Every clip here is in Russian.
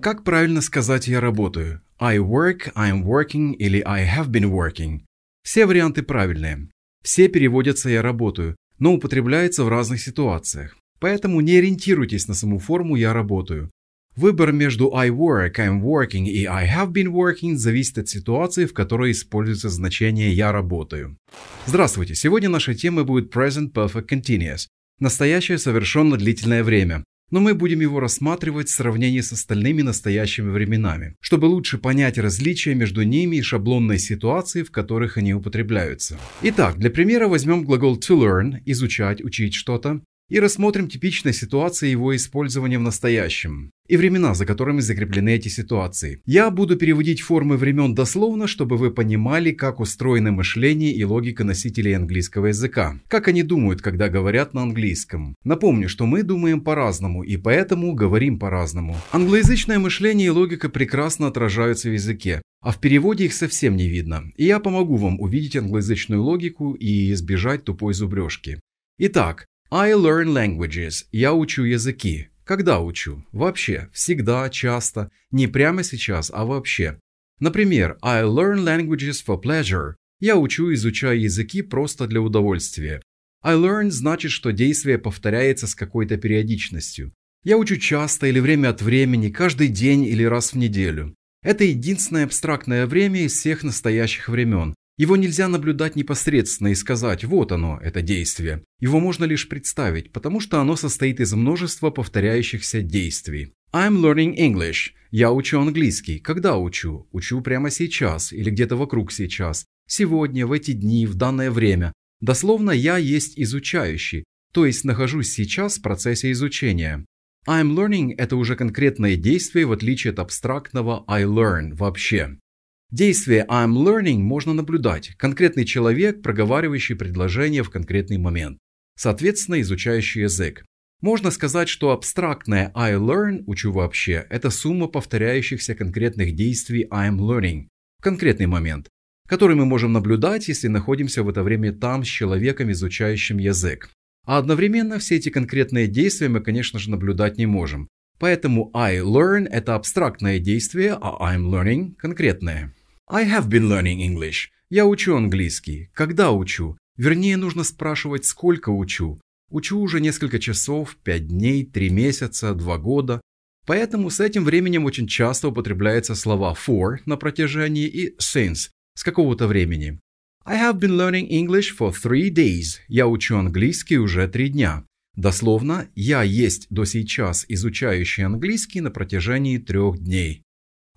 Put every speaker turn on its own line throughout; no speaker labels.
Как правильно сказать «я работаю»? I work, I'm working или I have been working. Все варианты правильные. Все переводятся «я работаю», но употребляются в разных ситуациях. Поэтому не ориентируйтесь на саму форму «я работаю». Выбор между I work, I'm working и I have been working зависит от ситуации, в которой используется значение «я работаю». Здравствуйте! Сегодня нашей темой будет Present Perfect Continuous – настоящее совершенно длительное время, но мы будем его рассматривать в сравнении с остальными настоящими временами, чтобы лучше понять различия между ними и шаблонные ситуации, в которых они употребляются. Итак, для примера возьмем глагол to learn – изучать, учить что-то, и рассмотрим типичные ситуации его использования в настоящем и времена, за которыми закреплены эти ситуации. Я буду переводить формы времен дословно, чтобы вы понимали, как устроены мышление и логика носителей английского языка, как они думают, когда говорят на английском. Напомню, что мы думаем по-разному и поэтому говорим по-разному. Англоязычное мышление и логика прекрасно отражаются в языке. А в переводе их совсем не видно, и я помогу вам увидеть англоязычную логику и избежать тупой зубрежки. Итак, I learn languages – я учу языки. Когда учу? Вообще. Всегда, часто. Не прямо сейчас, а вообще. Например, I learn languages for pleasure. Я учу, изучаю языки просто для удовольствия. I learn значит, что действие повторяется с какой-то периодичностью. Я учу часто или время от времени, каждый день или раз в неделю. Это единственное абстрактное время из всех настоящих времен, его нельзя наблюдать непосредственно и сказать «вот оно, это действие». Его можно лишь представить, потому что оно состоит из множества повторяющихся действий. I'm learning English. Я учу английский. Когда учу? Учу прямо сейчас или где-то вокруг сейчас. Сегодня, в эти дни, в данное время. Дословно я есть изучающий, то есть нахожусь сейчас в процессе изучения. I'm learning – это уже конкретное действие, в отличие от абстрактного I learn вообще. Действие I'm learning можно наблюдать. Конкретный человек, проговаривающий предложение в конкретный момент. Соответственно, изучающий язык. Можно сказать, что абстрактное I learn, учу вообще, это сумма повторяющихся конкретных действий I'm learning в конкретный момент, который мы можем наблюдать, если находимся в это время там с человеком, изучающим язык. А одновременно все эти конкретные действия мы, конечно же, наблюдать не можем. Поэтому I learn – это абстрактное действие, а I'm learning – конкретное. I have been learning English. Я учу английский. Когда учу? Вернее, нужно спрашивать, сколько учу. Учу уже несколько часов, 5 дней, 3 месяца, 2 года. Поэтому с этим временем очень часто употребляются слова for на протяжении и since с какого-то времени. I have been learning English for three days. Я учу английский уже три дня. Дословно, я есть до сейчас изучающий английский на протяжении трех дней.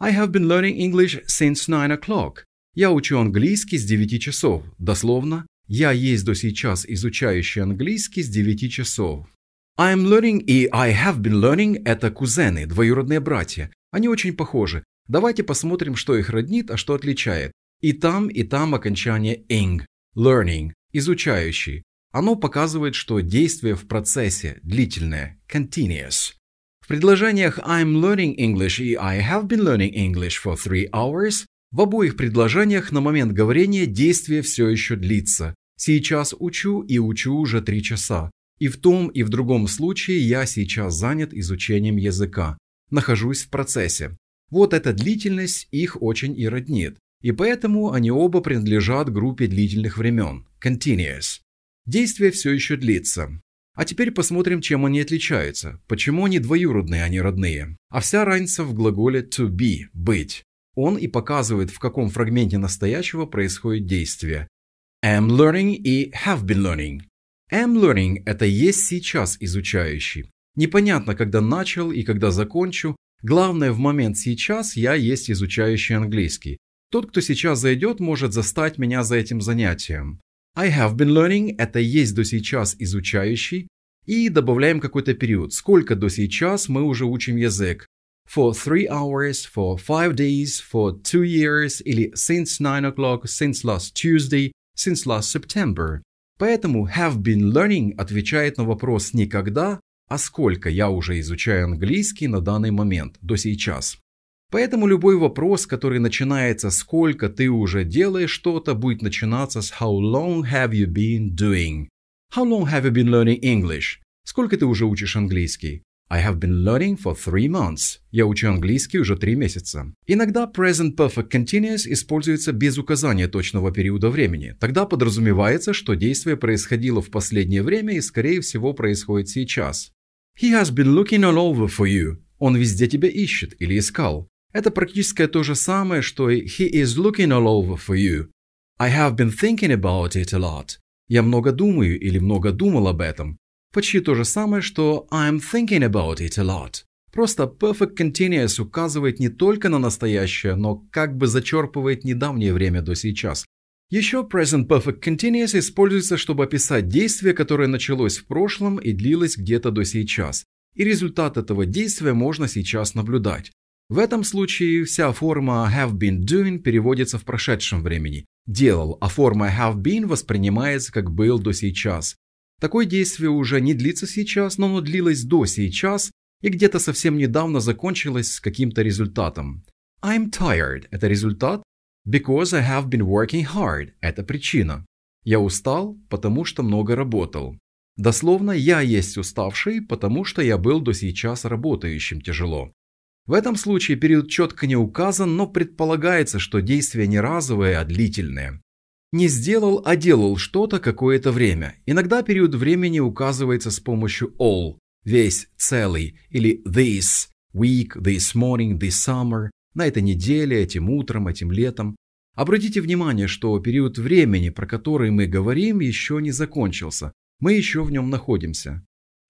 I have been learning English since 9 o'clock. Я учу английский с 9 часов. Дословно, я есть езду сейчас изучающий английский с 9 часов. I am learning и I have been learning – это кузены, двоюродные братья. Они очень похожи. Давайте посмотрим, что их роднит, а что отличает. И там, и там окончание ing – learning – изучающий. Оно показывает, что действие в процессе длительное – continuous. В предложениях I'm learning English и I have been learning English for three hours в обоих предложениях на момент говорения действие все еще длится. Сейчас учу и учу уже три часа. И в том и в другом случае я сейчас занят изучением языка. Нахожусь в процессе. Вот эта длительность их очень и роднит. И поэтому они оба принадлежат группе длительных времен – continuous. Действие все еще длится. А теперь посмотрим, чем они отличаются, почему они двоюродные, а не родные. А вся разница в глаголе to be – быть. Он и показывает, в каком фрагменте настоящего происходит действие. Am learning и have been learning. Am learning – это есть сейчас изучающий. Непонятно, когда начал и когда закончу. Главное, в момент сейчас я есть изучающий английский. Тот, кто сейчас зайдет, может застать меня за этим занятием. I have been learning – это есть до сейчас изучающий, и добавляем какой-то период. Сколько до сейчас мы уже учим язык? For three hours, for five days, for two years, или since nine o'clock, since last Tuesday, since last September. Поэтому have been learning отвечает на вопрос не когда, а сколько я уже изучаю английский на данный момент, до сейчас. Поэтому любой вопрос, который начинается «Сколько ты уже делаешь что-то?», будет начинаться с «How long have you been doing?». «How long have you been learning English?». «Сколько ты уже учишь английский?». I have been learning for three months. Я учу английский уже три месяца. Иногда present perfect continuous используется без указания точного периода времени. Тогда подразумевается, что действие происходило в последнее время и, скорее всего, происходит сейчас. He has been looking all over for you. Он везде тебя ищет или искал. Это практически то же самое, что «He is looking all over for you». «I have been thinking about it a lot». «Я много думаю» или «много думал об этом». Почти то же самое, что «I'm thinking about it a lot». Просто Perfect Continuous указывает не только на настоящее, но как бы зачерпывает недавнее время до сейчас. Еще Present Perfect Continuous используется, чтобы описать действие, которое началось в прошлом и длилось где-то до сейчас. И результат этого действия можно сейчас наблюдать. В этом случае вся форма have been doing переводится в прошедшем времени «делал», а форма have been воспринимается как «был до сейчас». Такое действие уже не длится сейчас, но оно длилось до сейчас и где-то совсем недавно закончилось с каким-то результатом. I'm tired – это результат, because I have been working hard – это причина. Я устал, потому что много работал. Дословно, я есть уставший, потому что я был до сейчас работающим тяжело. В этом случае период четко не указан, но предполагается, что действие не разовые, а длительное. Не сделал, а делал что-то какое-то время. Иногда период времени указывается с помощью all, весь, целый, или this, week, this morning, this summer, на этой неделе, этим утром, этим летом. Обратите внимание, что период времени, про который мы говорим, еще не закончился. Мы еще в нем находимся.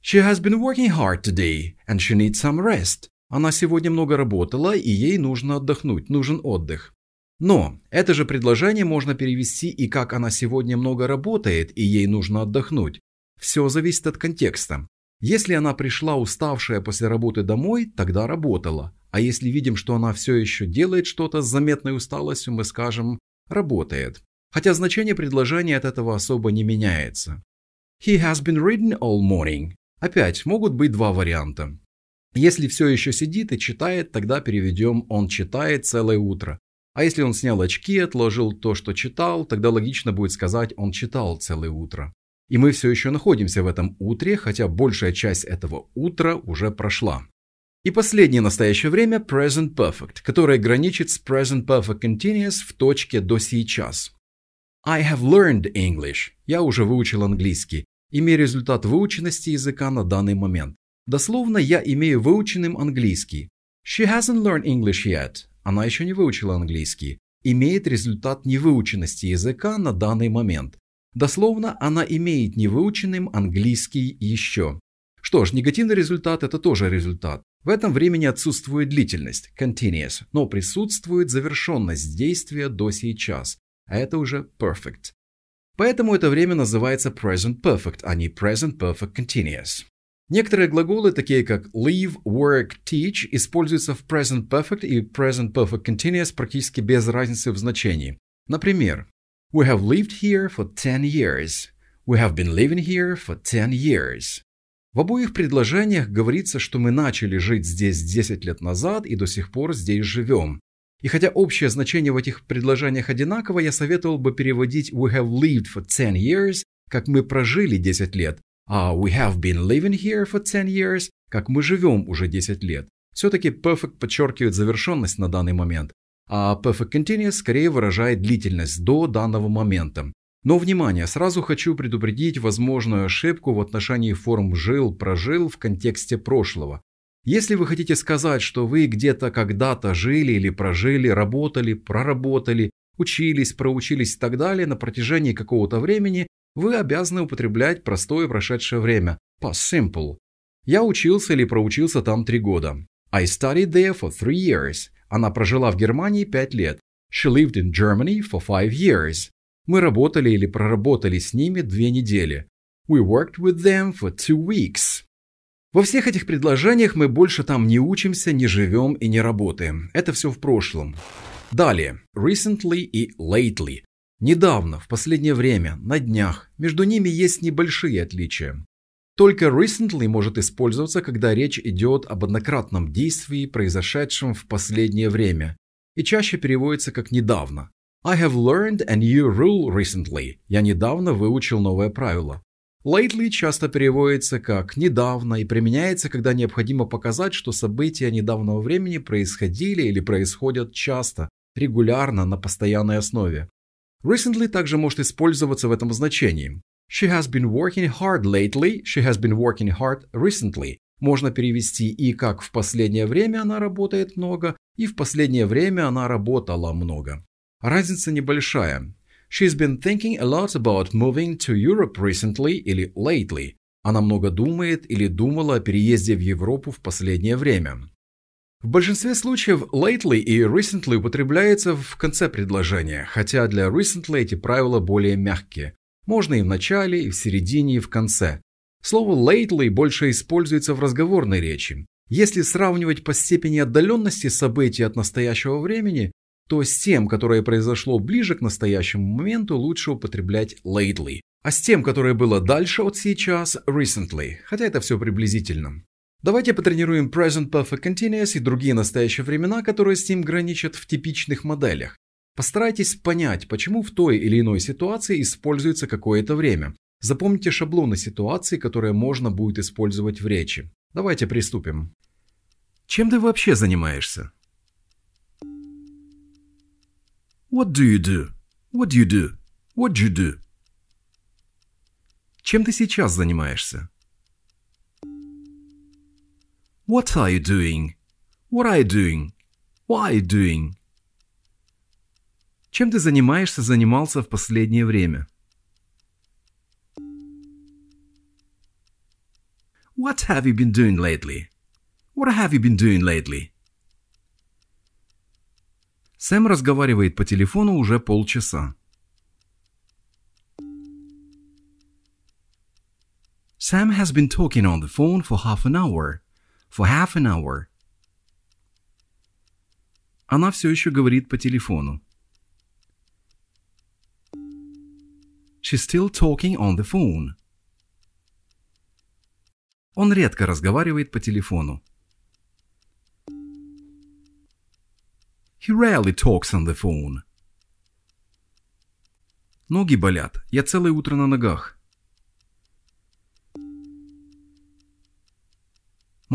She has been working hard today, and she needs some rest. Она сегодня много работала, и ей нужно отдохнуть, нужен отдых. Но это же предложение можно перевести и как она сегодня много работает, и ей нужно отдохнуть. Все зависит от контекста. Если она пришла уставшая после работы домой, тогда работала. А если видим, что она все еще делает что-то с заметной усталостью, мы скажем «работает». Хотя значение предложения от этого особо не меняется. He has been reading all morning. Опять могут быть два варианта. Если все еще сидит и читает, тогда переведем «он читает целое утро». А если он снял очки, отложил то, что читал, тогда логично будет сказать «он читал целое утро». И мы все еще находимся в этом утре, хотя большая часть этого утра уже прошла. И последнее настоящее время – present perfect, которое граничит с present perfect continuous в точке до сейчас. I have learned English. Я уже выучил английский. Имею результат выученности языка на данный момент. Дословно я имею выученным английский. She hasn't learned English yet. Она еще не выучила английский. Имеет результат невыученности языка на данный момент. Дословно, она имеет невыученным английский еще. Что ж, негативный результат – это тоже результат. В этом времени отсутствует длительность, continuous, но присутствует завершенность действия до сейчас, а это уже perfect. Поэтому это время называется present perfect, а не present perfect continuous. Некоторые глаголы, такие как leave, work, teach, используются в present perfect и present perfect continuous практически без разницы в значении. Например, We have lived here for 10 years. We have been living here for 10 years. В обоих предложениях говорится, что мы начали жить здесь 10 лет назад и до сих пор здесь живем. И хотя общее значение в этих предложениях одинаково, я советовал бы переводить «we have lived for 10 years» как «мы прожили 10 лет», а «we have been living here for 10 years», как «мы живем уже 10 лет». Все-таки perfect подчеркивает завершенность на данный момент, а perfect continuous скорее выражает длительность до данного момента. Но внимание, сразу хочу предупредить возможную ошибку в отношении форм «жил-прожил» в контексте прошлого. Если вы хотите сказать, что вы где-то когда-то жили или прожили, работали, проработали, учились, проучились и так далее на протяжении какого-то времени, вы обязаны употреблять простое прошедшее время, past simple. Я учился или проучился там три года. I studied there for three years. Она прожила в Германии пять лет. She lived in Germany for five years. Мы работали или проработали с ними две недели. We worked with them for two weeks. Во всех этих предложениях мы больше там не учимся, не живем и не работаем. Это все в прошлом. Далее. Recently и lately. Недавно, в последнее время, на днях, между ними есть небольшие отличия. Только recently может использоваться, когда речь идет об однократном действии, произошедшем в последнее время, и чаще переводится как «недавно». I have learned a new rule recently. Я недавно выучил новое правило. Lately часто переводится как «недавно» и применяется, когда необходимо показать, что события недавнего времени происходили или происходят часто, регулярно, на постоянной основе. Recently также может использоваться в этом значении. She has been working hard lately, she has been working hard recently. Можно перевести и как в последнее время она работает много, и в последнее время она работала много. Разница небольшая. She's been thinking a lot about moving to Europe recently или lately. Она много думает или думала о переезде в Европу в последнее время. В большинстве случаев lately и recently употребляется в конце предложения, хотя для recently эти правила более мягкие. Можно и в начале, и в середине, и в конце. Слово lately больше используется в разговорной речи. Если сравнивать по степени отдаленности событий от настоящего времени, то с тем, которое произошло ближе к настоящему моменту, лучше употреблять lately, а с тем, которое было дальше от сейчас, recently, хотя это все приблизительно. Давайте потренируем Present Perfect Continuous и другие настоящие времена, которые с ним граничат в типичных моделях. Постарайтесь понять, почему в той или иной ситуации используется какое-то время. Запомните шаблоны ситуации, которые можно будет использовать в речи. Давайте приступим. Чем ты вообще занимаешься? What do you do? What do you do? What do you do? Чем ты сейчас занимаешься? What are you doing? What are you doing? Why are you doing? Чем ты занимаешься, занимался в последнее время? What have you been doing lately? What have you been doing lately? Сэм разговаривает по телефону уже полчаса. Sam has been talking on the phone for half an hour. for half an hour. Она все еще говорит по телефону. She's still talking on the phone. Он редко разговаривает по телефону. He rarely talks on the phone. Ноги болят. Я целое утро на ногах.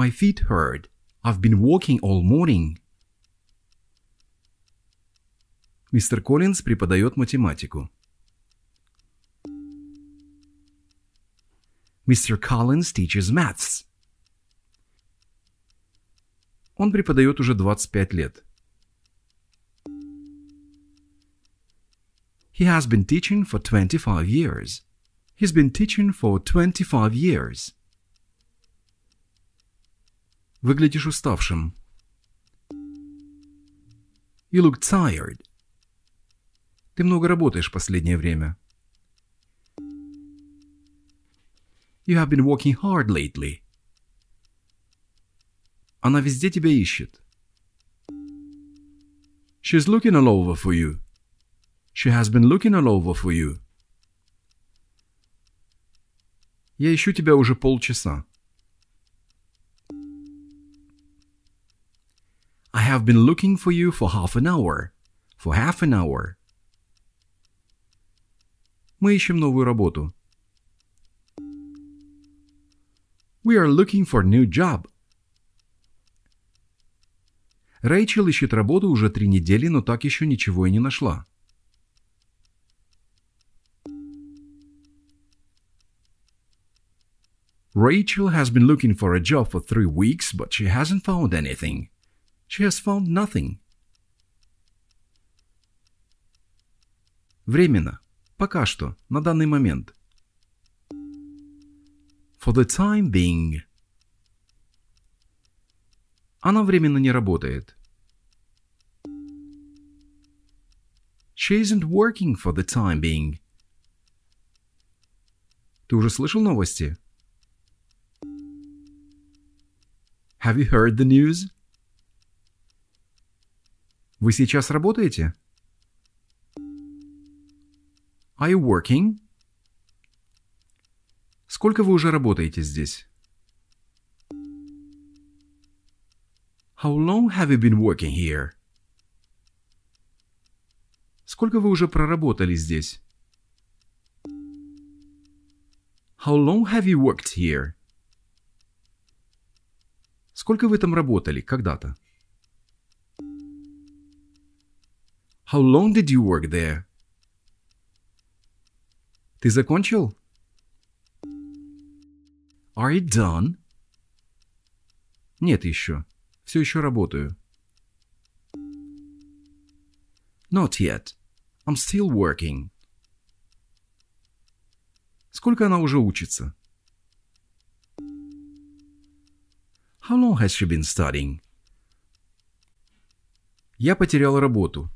My feet hurt. I've been walking all morning. Мистер Коллинз преподает математику. Mr. Collins teaches maths. Он преподает уже 25 лет. He has been teaching for 25 years. He's been teaching for 25 years. Выглядишь уставшим. You look tired. Ты много работаешь в последнее время. You have been working hard lately. Она везде тебя ищет. She's looking all over for you. She has been looking all over for you. Я ищу тебя уже полчаса. have been looking for you for half an hour. For half an hour. Мы ищем новую работу. We are looking for new job. Рэйчел ищет работу уже три недели, но так еще ничего и не нашла. Rachel has been looking for a job for three weeks, but she hasn't found anything. She has found nothing. Временно. Пока что. На данный момент. For the time being. Она временно не работает. She isn't working for the time being. Ты уже слышал новости? Have you heard the news? Вы сейчас работаете? Are you working? Сколько вы уже работаете здесь? How long have you been working here? Сколько вы уже проработали здесь? How long have you worked here? Сколько вы там работали когда-то? How long did you work there? Ты закончил? Are you done? Нет еще. Все еще работаю. Not yet. I'm still working. Сколько она уже учится? How long has she been studying? Я потерял работу.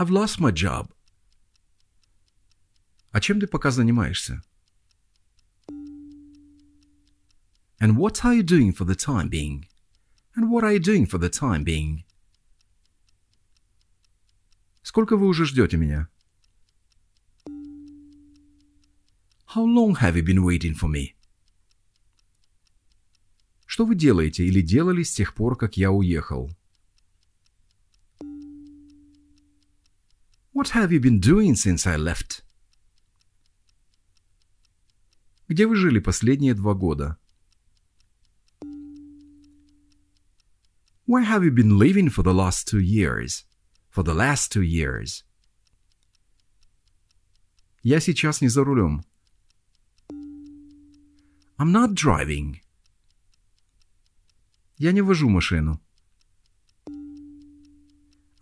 I've lost my job. А чем ты пока занимаешься? And what are you doing for the time being? And what are you doing for the time being? Сколько вы уже ждете меня? How long have you been waiting for me? Что вы делаете или делали с тех пор, как я уехал? What have you been doing since I left? Где вы жили последние два года? Where have you been living for the last two years? For the last two years. Я сейчас не за рулем. I'm not driving. Я не вожу машину.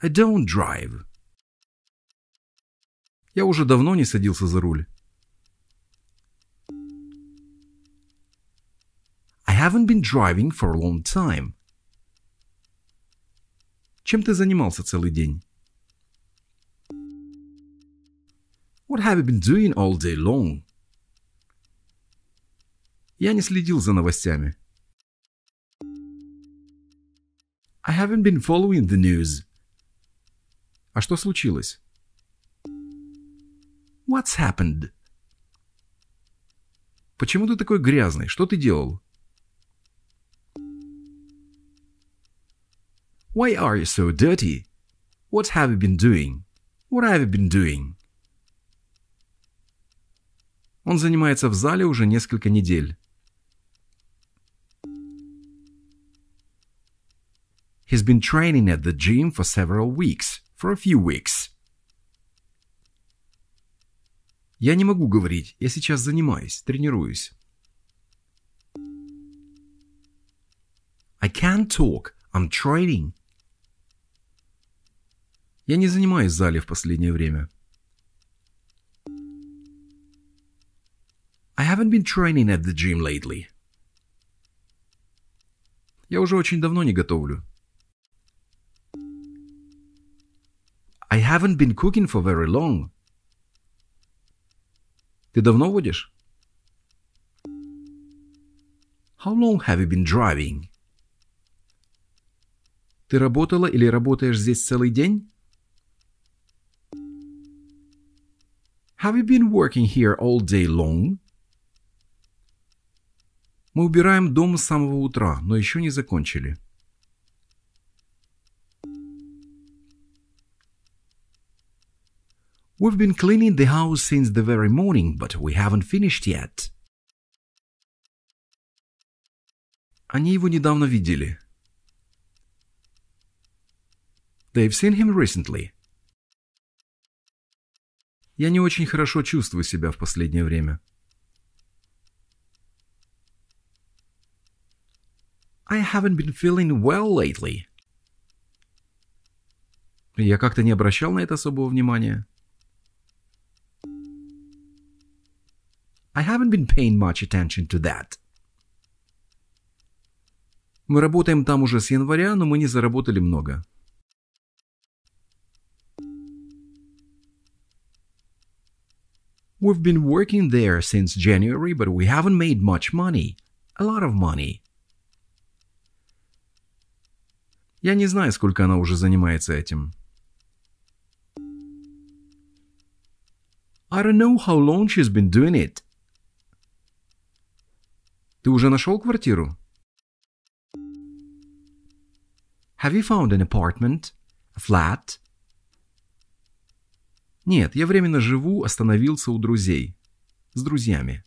I don't drive. Я уже давно не садился за руль. I haven't been driving for a long time. Чем ты занимался целый день? What have you been doing all day long? Я не следил за новостями. I haven't been following the news. А что случилось? What's happened? Почему ты такой грязный? Что ты делал? Why are you so dirty? What have you been doing? What have you been doing? Он занимается в зале уже несколько недель. He's been training at the gym for several weeks, for a few weeks. Я не могу говорить, я сейчас занимаюсь, тренируюсь. I can't talk, I'm training. Я не занимаюсь в зале в последнее время. I haven't been training at the gym lately. Я уже очень давно не готовлю. I haven't been cooking for very long. Ты давно водишь? How long have you been driving? Ты работала или работаешь здесь целый день? Have you been working here all day long? Мы убираем дом с самого утра, но еще не закончили. We've been cleaning the house since the very morning, but we haven't finished yet. Они его недавно видели. They've seen him recently. Я не очень хорошо чувствую себя в последнее время. I haven't been feeling well lately. Я как-то не обращал на это особого внимания. I haven't been paying much attention to that. Мы работаем там уже с января, но мы не заработали много. We've been working there since January, but we haven't made much money. A lot of money. Я не знаю, сколько она уже занимается этим. I don't know how long she's been doing it. Ты уже нашел квартиру? Have you found an apartment? A flat? Нет, я временно живу, остановился у друзей. С друзьями.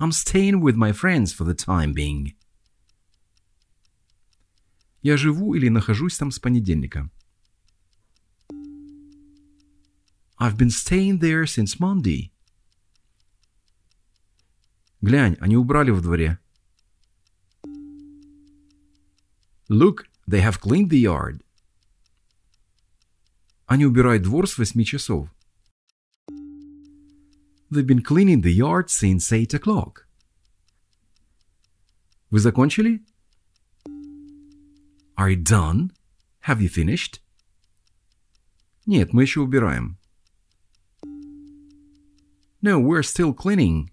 I'm staying with my friends for the time being. Я живу или нахожусь там с понедельника. I've been staying there since Monday. Глянь, они убрали в дворе. Look, they have cleaned the yard. Они убирают двор с 8 часов. They've been cleaning the yard since eight o'clock. Вы закончили? Are you done? Have you finished? Нет, мы еще убираем. No, we're still cleaning.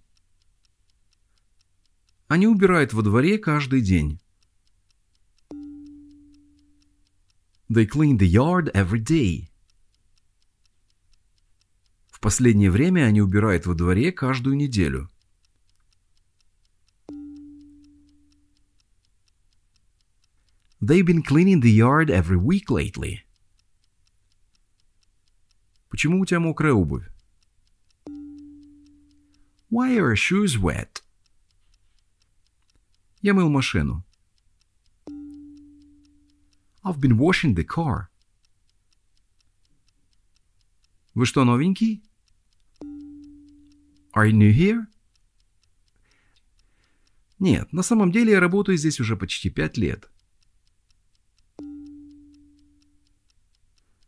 Они убирают во дворе каждый день. They clean the yard every day. В последнее время они убирают во дворе каждую неделю. They've been cleaning the yard every week lately. Почему у тебя мокрая обувь? Why are your shoes wet? Я мыл машину. I've been washing the car. Вы что, новенький? Are you new here? Нет, на самом деле я работаю здесь уже почти пять лет.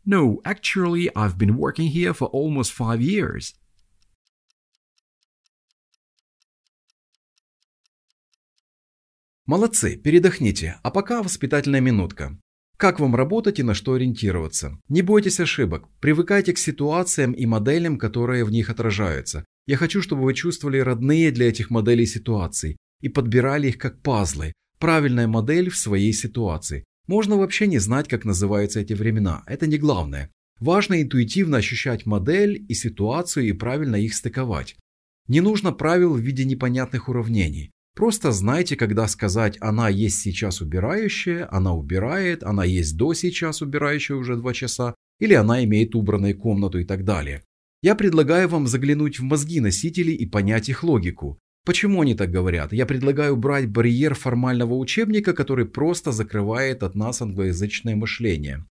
No, actually, I've been working here for almost five years. Молодцы, передохните, а пока воспитательная минутка. Как вам работать и на что ориентироваться? Не бойтесь ошибок, привыкайте к ситуациям и моделям, которые в них отражаются. Я хочу, чтобы вы чувствовали родные для этих моделей ситуаций и подбирали их как пазлы, правильная модель в своей ситуации. Можно вообще не знать, как называются эти времена, это не главное. Важно интуитивно ощущать модель и ситуацию и правильно их стыковать. Не нужно правил в виде непонятных уравнений. Просто знайте, когда сказать «она есть сейчас убирающая», «она убирает», «она есть до сейчас убирающая уже два часа» или «она имеет убранную комнату» и так далее. Я предлагаю вам заглянуть в мозги носителей и понять их логику. Почему они так говорят? Я предлагаю брать барьер формального учебника, который просто закрывает от нас англоязычное мышление.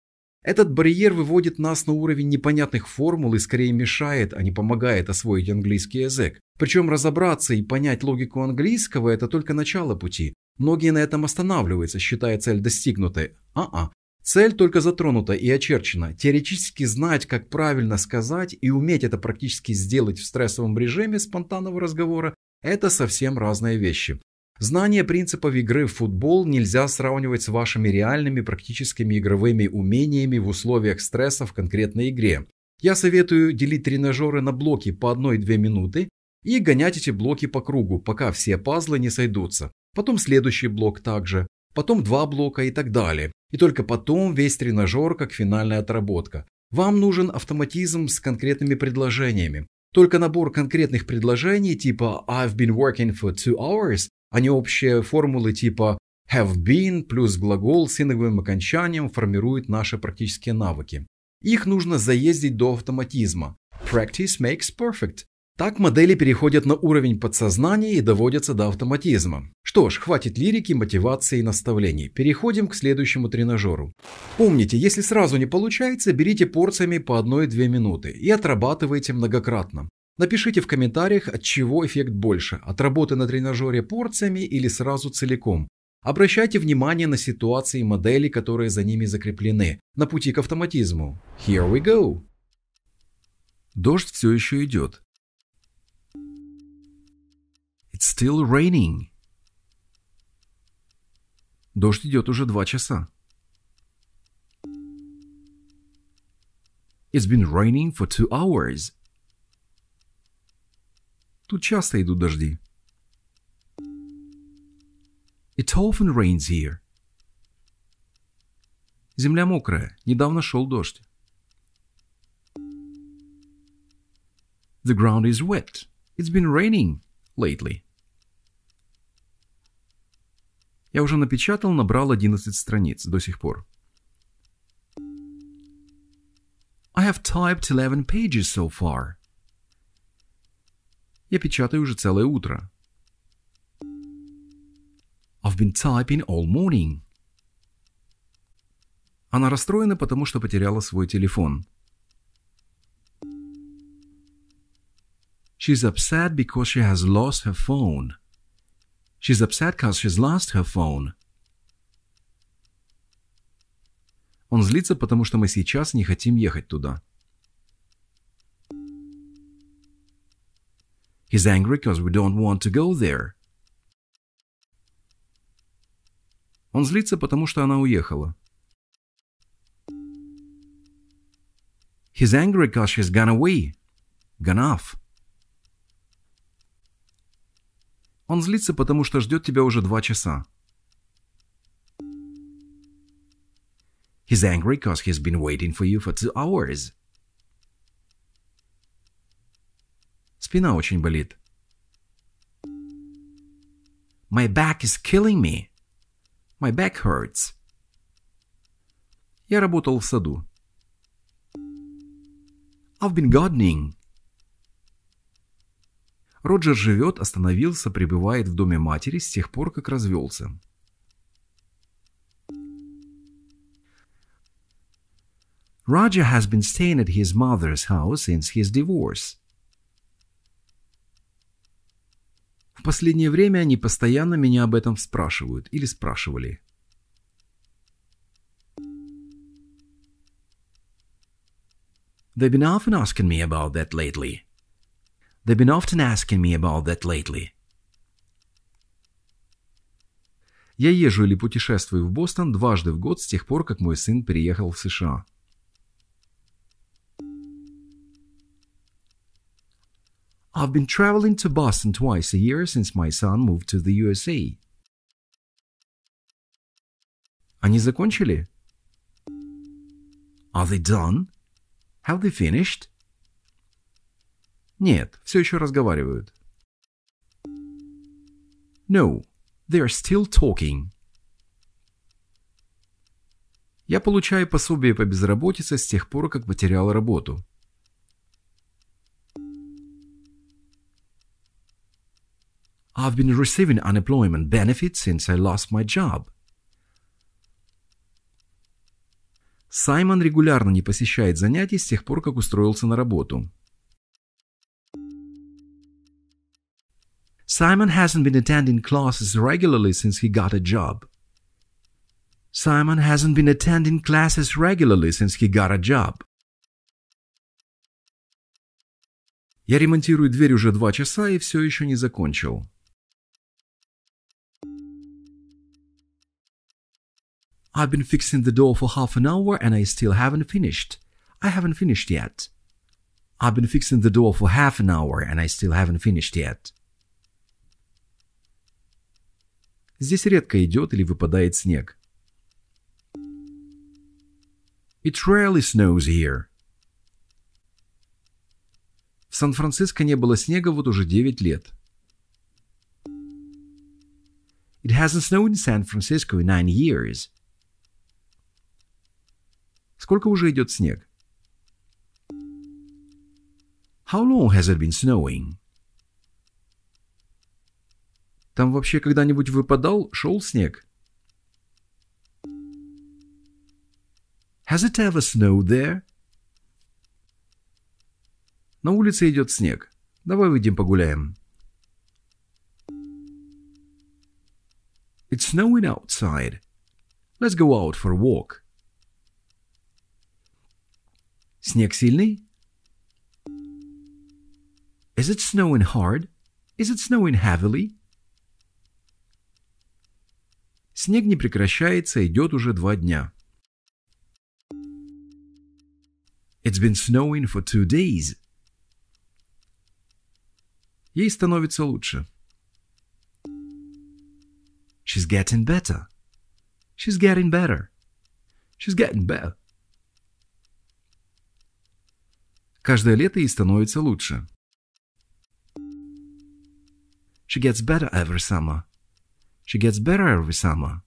Этот барьер выводит нас на уровень непонятных формул и скорее мешает, а не помогает освоить английский язык. Причем разобраться и понять логику английского – это только начало пути. Многие на этом останавливаются, считая цель достигнутой. А-а. Цель только затронута и очерчена. Теоретически знать, как правильно сказать и уметь это практически сделать в стрессовом режиме спонтанного разговора – это совсем разные вещи. Знание принципов игры в футбол нельзя сравнивать с вашими реальными практическими игровыми умениями в условиях стресса в конкретной игре. Я советую делить тренажеры на блоки по 1-2 минуты и гонять эти блоки по кругу, пока все пазлы не сойдутся. Потом следующий блок также, потом два блока и так далее. И только потом весь тренажер как финальная отработка. Вам нужен автоматизм с конкретными предложениями. Только набор конкретных предложений типа «I've been working for two hours» а не общие формулы типа have been плюс глагол с инговым окончанием формируют наши практические навыки. Их нужно заездить до автоматизма. Practice makes perfect. Так модели переходят на уровень подсознания и доводятся до автоматизма. Что ж, хватит лирики, мотивации и наставлений. Переходим к следующему тренажеру. Помните, если сразу не получается, берите порциями по 1-2 минуты и отрабатывайте многократно. Напишите в комментариях, от чего эффект больше, от работы на тренажере порциями или сразу целиком. Обращайте внимание на ситуации и модели, которые за ними закреплены, на пути к автоматизму. Here we go! Дождь все еще идет. It's still raining. Дождь идет уже два часа. It's been raining for two hours. Тут часто идут дожди. It often rains here. Земля мокрая. Недавно шел дождь. The ground is wet. It's been raining lately. Я уже напечатал, набрал 11 страниц до сих пор. I have typed 11 pages so far. Я печатаю уже целое утро. I've been typing all morning. Она расстроена, потому что потеряла свой телефон. She's upset because she has lost her phone. She's upset because she's lost her phone. Он злится, потому что мы сейчас не хотим ехать туда. He's angry because we don't want to go there. Он злится, потому что она уехала. He's angry because she's gone away. Gone off. Он злится, потому что ждет тебя уже два часа. He's angry because he's been waiting for you for two hours. Спина очень болит. My back is killing me. My back hurts. Я работал в саду. I've been gardening. Роджер живет, остановился, пребывает в доме матери с тех пор, как развелся. Roger has been staying at his mother's house since his divorce. В последнее время они постоянно меня об этом спрашивают или спрашивали. They've been often asking me about that lately. They've been often asking me about that lately. Я езжу или путешествую в Бостон дважды в год с тех пор, как мой сын переехал в США. I've been traveling to Boston twice a year since my son moved to the USA. Они закончили? Are they done? Have they finished? Нет, все еще разговаривают. No, they are still talking. Я получаю пособие по безработице с тех пор, как потеряла работу. I've been receiving unemployment benefits since I lost my job. Саймон регулярно не посещает занятий с тех пор, как устроился на работу. Simon hasn't been attending classes regularly since he got a job. Simon hasn't been attending classes regularly since he got a job. Я ремонтирую дверь уже два часа и все еще не закончил. I've been fixing the door for half an hour and I still haven't finished. I haven't finished yet. I've been fixing the door for half an hour and I still haven't finished yet. Здесь редко идет или выпадает снег. It rarely snows here. В Сан-Франциско не было снега вот уже 9 лет. It hasn't snowed in San Francisco in nine years. Сколько уже идет снег? How long has it been snowing? Там вообще когда-нибудь выпадал, шел снег? Has it ever snowed there? На улице идет снег. Давай выйдем погуляем. It's snowing outside. Let's go out for a walk. Снег сильный? Is it snowing hard? Is it snowing heavily? Снег не прекращается, идет уже два дня. It's been snowing for two days. Ей становится лучше. She's getting better. She's getting better. She's getting better. Каждое лето ей становится лучше. She gets better every summer. She gets better every summer.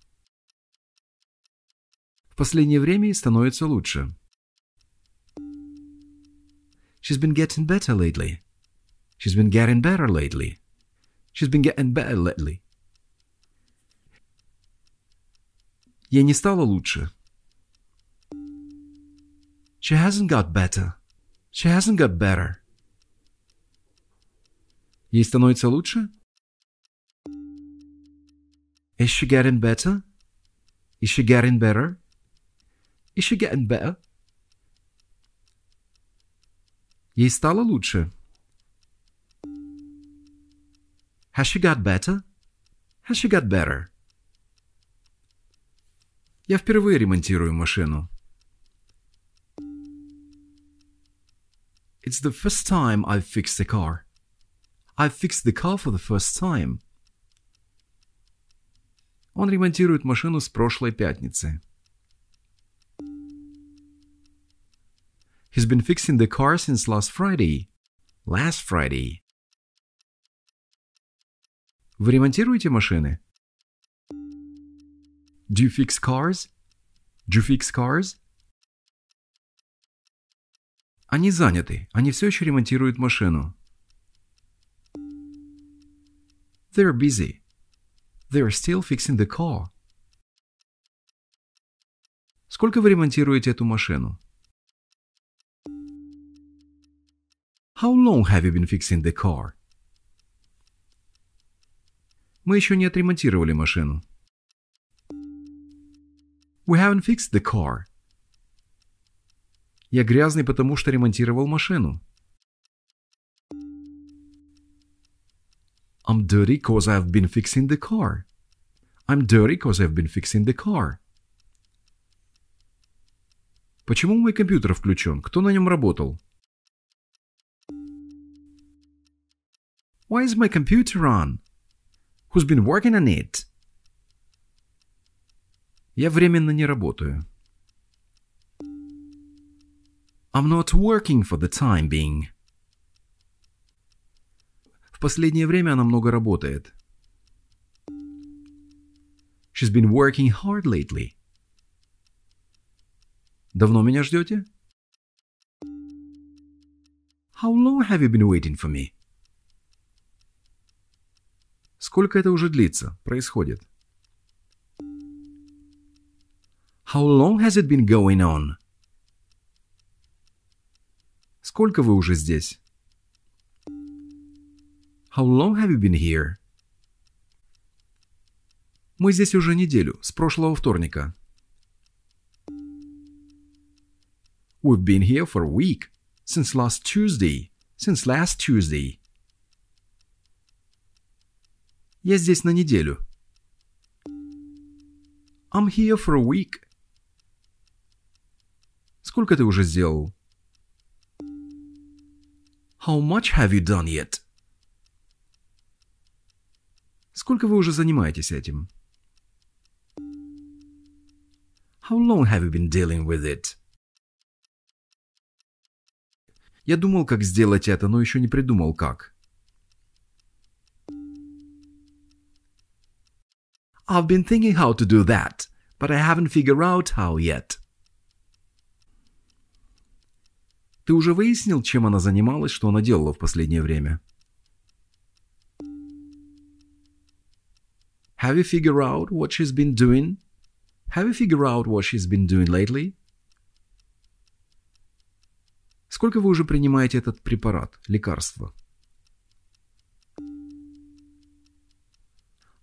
В последнее время ей становится лучше. She's been getting better lately. She's been getting better lately. She's been getting better lately. Ей не стало лучше. She hasn't got better. She hasn't got better. Ей становится лучше? Is she getting better? Is she getting better? Is she getting better? Ей стало лучше. Has she got better? Has she got better? Я впервые ремонтирую машину. It's the first time I've fixed a car. I've fixed the car for the first time. Он ремонтирует машину с прошлой пятницы. He's been fixing the car since last Friday. Last Friday. Вы ремонтируете машины? Do you fix cars? Do you fix cars? Они заняты. Они все еще ремонтируют машину. They're busy. They're still fixing the car. Сколько вы ремонтируете эту машину? How long have you been fixing the car? Мы еще не отремонтировали машину. We haven't fixed the car. Я грязный, потому что ремонтировал машину. I'm dirty cause I've been fixing the car. I'm dirty cause I've been fixing the car. Почему мой компьютер включен? Кто на нем работал? Why is my computer on? Who's been working on it? Я временно не работаю. I'm not working for the time being. В последнее время она много работает. She's been working hard lately. Давно меня ждете? How long have you been waiting for me? Сколько это уже длится, происходит? How long has it been going on? Сколько вы уже здесь? How long have you been here? Мы здесь уже неделю, с прошлого вторника. We've been here for a week, since last Tuesday, since last Tuesday. Я здесь на неделю. I'm here for a week. Сколько ты уже сделал? How much have you done yet? Сколько вы уже занимаетесь этим? How long have you been dealing with it? Я думал, как сделать это, но еще не придумал, как. I've been thinking how to do that, but I haven't figured out how yet. Ты уже выяснил, чем она занималась, что она делала в последнее время? Have you figured out what she's been doing? Have you figured out what she's been doing lately? Сколько вы уже принимаете этот препарат, лекарство?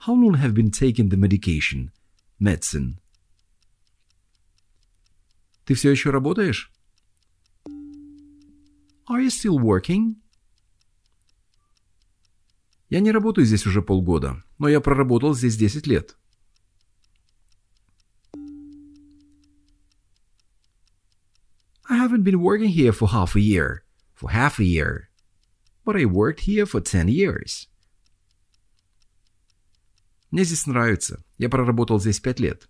How long have been taking the medication, medicine? Ты все еще работаешь? Are you still working? Я не работаю здесь уже полгода, но я проработал здесь 10 лет. I haven't been working here for half a year, for half a year, but I worked here for 10 years. Мне здесь нравится. Я проработал здесь 5 лет.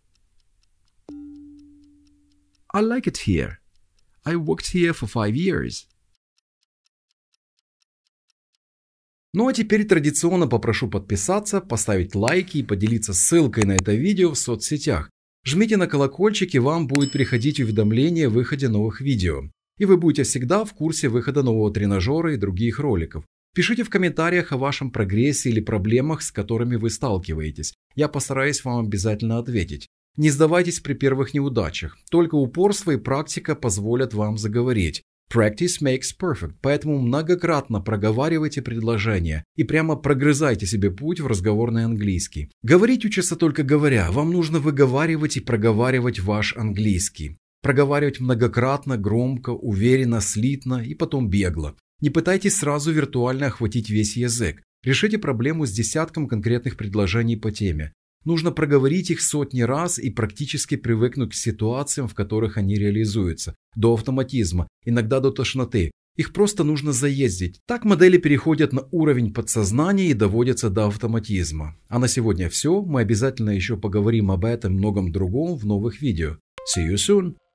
I like it here. I worked here for 5 years. Ну а теперь традиционно попрошу подписаться, поставить лайки и поделиться ссылкой на это видео в соцсетях. Жмите на колокольчик и вам будет приходить уведомление о выходе новых видео. И вы будете всегда в курсе выхода нового тренажера и других роликов. Пишите в комментариях о вашем прогрессе или проблемах, с которыми вы сталкиваетесь. Я постараюсь вам обязательно ответить. Не сдавайтесь при первых неудачах. Только упорство и практика позволят вам заговорить. Practice makes perfect, поэтому многократно проговаривайте предложения и прямо прогрызайте себе путь в разговорный английский. Говорить учиться только говоря, вам нужно выговаривать и проговаривать ваш английский. Проговаривать многократно, громко, уверенно, слитно и потом бегло. Не пытайтесь сразу виртуально охватить весь язык. Решите проблему с десятком конкретных предложений по теме. Нужно проговорить их сотни раз и практически привыкнуть к ситуациям, в которых они реализуются, до автоматизма, иногда до тошноты. Их просто нужно заездить. Так модели переходят на уровень подсознания и доводятся до автоматизма. А на сегодня все. Мы обязательно еще поговорим об этом и многом другом в новых видео. See you soon!